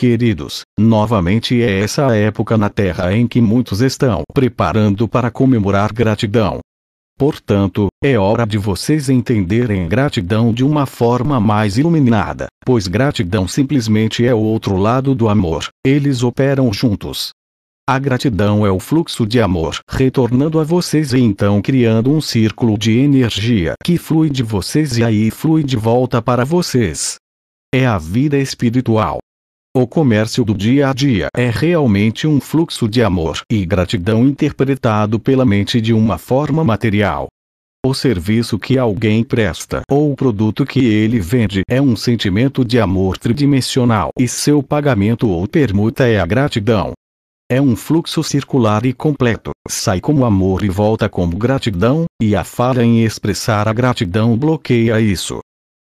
Queridos, novamente é essa a época na Terra em que muitos estão preparando para comemorar gratidão. Portanto, é hora de vocês entenderem gratidão de uma forma mais iluminada, pois gratidão simplesmente é o outro lado do amor, eles operam juntos. A gratidão é o fluxo de amor retornando a vocês e então criando um círculo de energia que flui de vocês e aí flui de volta para vocês. É a vida espiritual. O comércio do dia a dia é realmente um fluxo de amor e gratidão interpretado pela mente de uma forma material. O serviço que alguém presta ou o produto que ele vende é um sentimento de amor tridimensional e seu pagamento ou permuta é a gratidão. É um fluxo circular e completo, sai como amor e volta como gratidão, e a falha em expressar a gratidão bloqueia isso.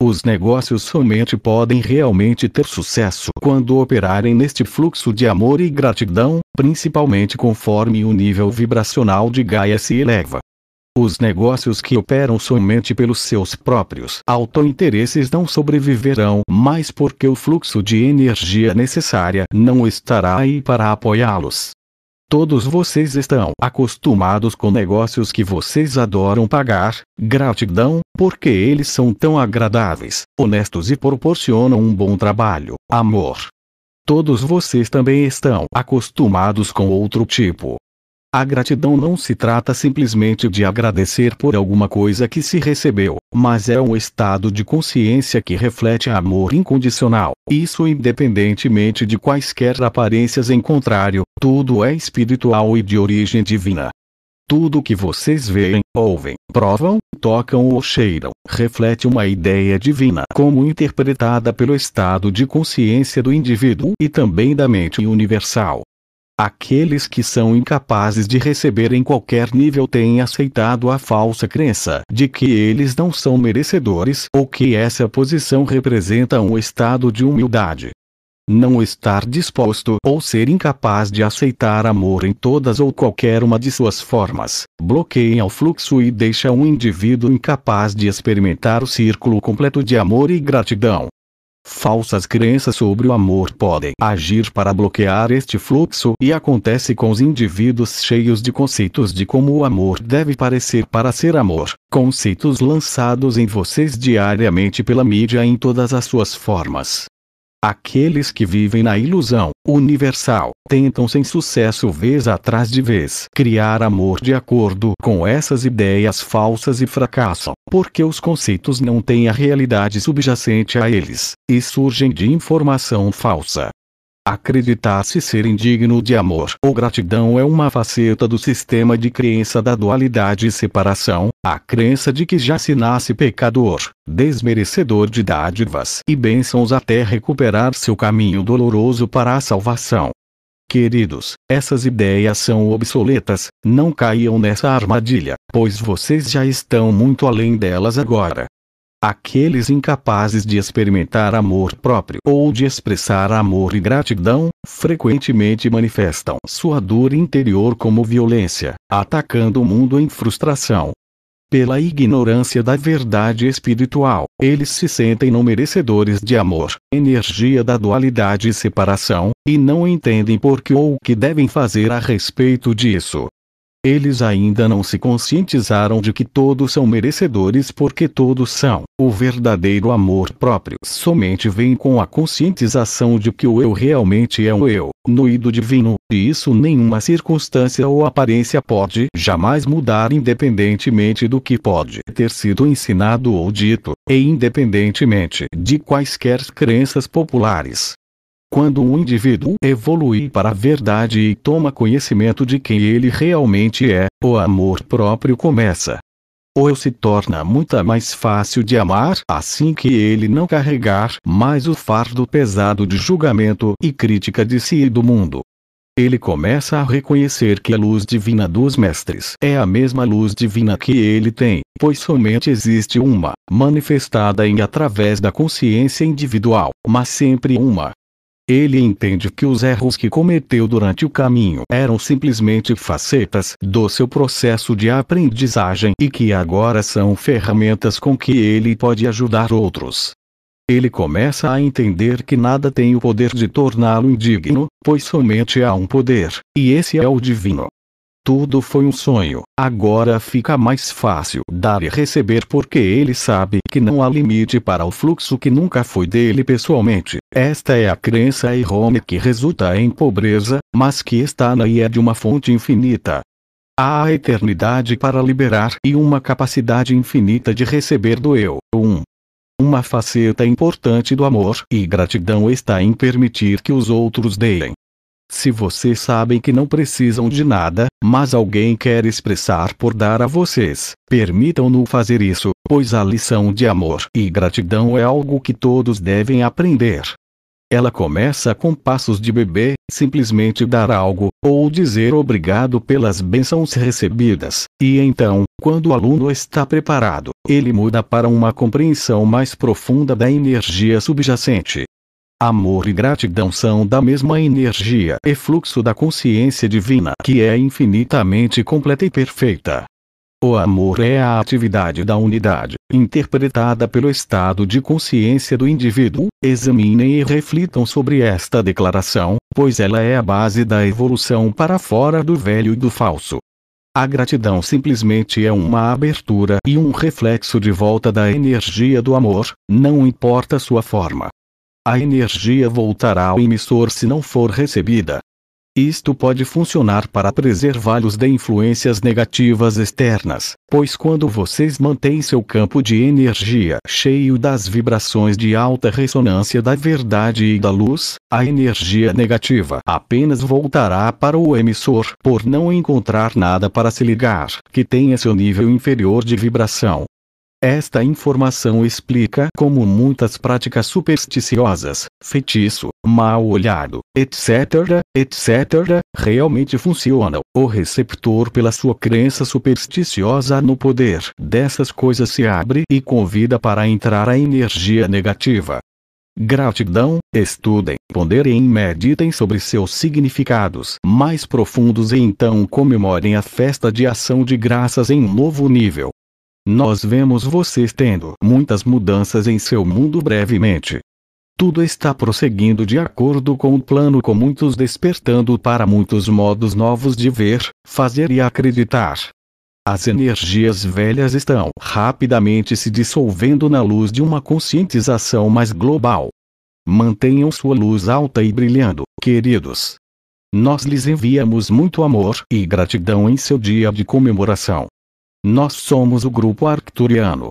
Os negócios somente podem realmente ter sucesso quando operarem neste fluxo de amor e gratidão, principalmente conforme o nível vibracional de Gaia se eleva. Os negócios que operam somente pelos seus próprios autointeresses não sobreviverão mais porque o fluxo de energia necessária não estará aí para apoiá-los. Todos vocês estão acostumados com negócios que vocês adoram pagar, gratidão, porque eles são tão agradáveis, honestos e proporcionam um bom trabalho, amor. Todos vocês também estão acostumados com outro tipo, a gratidão não se trata simplesmente de agradecer por alguma coisa que se recebeu, mas é um estado de consciência que reflete amor incondicional. Isso independentemente de quaisquer aparências em contrário, tudo é espiritual e de origem divina. Tudo que vocês veem, ouvem, provam, tocam ou cheiram, reflete uma ideia divina como interpretada pelo estado de consciência do indivíduo e também da mente universal. Aqueles que são incapazes de receber em qualquer nível têm aceitado a falsa crença de que eles não são merecedores ou que essa posição representa um estado de humildade. Não estar disposto ou ser incapaz de aceitar amor em todas ou qualquer uma de suas formas, bloqueia o fluxo e deixa um indivíduo incapaz de experimentar o círculo completo de amor e gratidão. Falsas crenças sobre o amor podem agir para bloquear este fluxo e acontece com os indivíduos cheios de conceitos de como o amor deve parecer para ser amor, conceitos lançados em vocês diariamente pela mídia em todas as suas formas. Aqueles que vivem na ilusão universal tentam sem sucesso vez atrás de vez criar amor de acordo com essas ideias falsas e fracassam, porque os conceitos não têm a realidade subjacente a eles e surgem de informação falsa. Acreditar-se ser indigno de amor ou gratidão é uma faceta do sistema de crença da dualidade e separação, a crença de que já se nasce pecador, desmerecedor de dádivas e bênçãos até recuperar seu caminho doloroso para a salvação. Queridos, essas ideias são obsoletas, não caiam nessa armadilha, pois vocês já estão muito além delas agora. Aqueles incapazes de experimentar amor próprio ou de expressar amor e gratidão, frequentemente manifestam sua dor interior como violência, atacando o mundo em frustração. Pela ignorância da verdade espiritual, eles se sentem não merecedores de amor, energia da dualidade e separação, e não entendem por que ou o que devem fazer a respeito disso. Eles ainda não se conscientizaram de que todos são merecedores porque todos são. O verdadeiro amor próprio somente vem com a conscientização de que o eu realmente é um eu, noído divino, e isso nenhuma circunstância ou aparência pode jamais mudar independentemente do que pode ter sido ensinado ou dito, e independentemente de quaisquer crenças populares. Quando o indivíduo evolui para a verdade e toma conhecimento de quem ele realmente é, o amor próprio começa. Ou eu se torna muito mais fácil de amar assim que ele não carregar mais o fardo pesado de julgamento e crítica de si e do mundo. Ele começa a reconhecer que a luz divina dos mestres é a mesma luz divina que ele tem, pois somente existe uma, manifestada em através da consciência individual, mas sempre uma, ele entende que os erros que cometeu durante o caminho eram simplesmente facetas do seu processo de aprendizagem e que agora são ferramentas com que ele pode ajudar outros. Ele começa a entender que nada tem o poder de torná-lo indigno, pois somente há um poder, e esse é o divino. Tudo foi um sonho. Agora fica mais fácil dar e receber porque ele sabe que não há limite para o fluxo que nunca foi dele pessoalmente. Esta é a crença errônea que resulta em pobreza, mas que está na IA é de uma fonte infinita. Há a eternidade para liberar e uma capacidade infinita de receber do eu. 1. Um. Uma faceta importante do amor e gratidão está em permitir que os outros deem. Se vocês sabem que não precisam de nada, mas alguém quer expressar por dar a vocês, permitam-no fazer isso, pois a lição de amor e gratidão é algo que todos devem aprender. Ela começa com passos de bebê, simplesmente dar algo, ou dizer obrigado pelas bênçãos recebidas, e então, quando o aluno está preparado, ele muda para uma compreensão mais profunda da energia subjacente, amor e gratidão são da mesma energia e fluxo da consciência divina que é infinitamente completa e perfeita. O amor é a atividade da unidade, interpretada pelo estado de consciência do indivíduo. Examinem e reflitam sobre esta declaração, pois ela é a base da evolução para fora do velho e do falso. A gratidão simplesmente é uma abertura e um reflexo de volta da energia do amor, não importa sua forma a energia voltará ao emissor se não for recebida. Isto pode funcionar para preservá-los de influências negativas externas, pois quando vocês mantêm seu campo de energia cheio das vibrações de alta ressonância da verdade e da luz, a energia negativa apenas voltará para o emissor por não encontrar nada para se ligar que tenha seu nível inferior de vibração. Esta informação explica como muitas práticas supersticiosas, feitiço, mal olhado, etc., etc., realmente funcionam. O receptor, pela sua crença supersticiosa no poder dessas coisas, se abre e convida para entrar a energia negativa. Gratidão, estudem, ponderem e meditem sobre seus significados mais profundos e então comemorem a festa de ação de graças em um novo nível. Nós vemos vocês tendo muitas mudanças em seu mundo brevemente. Tudo está prosseguindo de acordo com o plano com muitos despertando para muitos modos novos de ver, fazer e acreditar. As energias velhas estão rapidamente se dissolvendo na luz de uma conscientização mais global. Mantenham sua luz alta e brilhando, queridos. Nós lhes enviamos muito amor e gratidão em seu dia de comemoração. Nós somos o grupo arcturiano.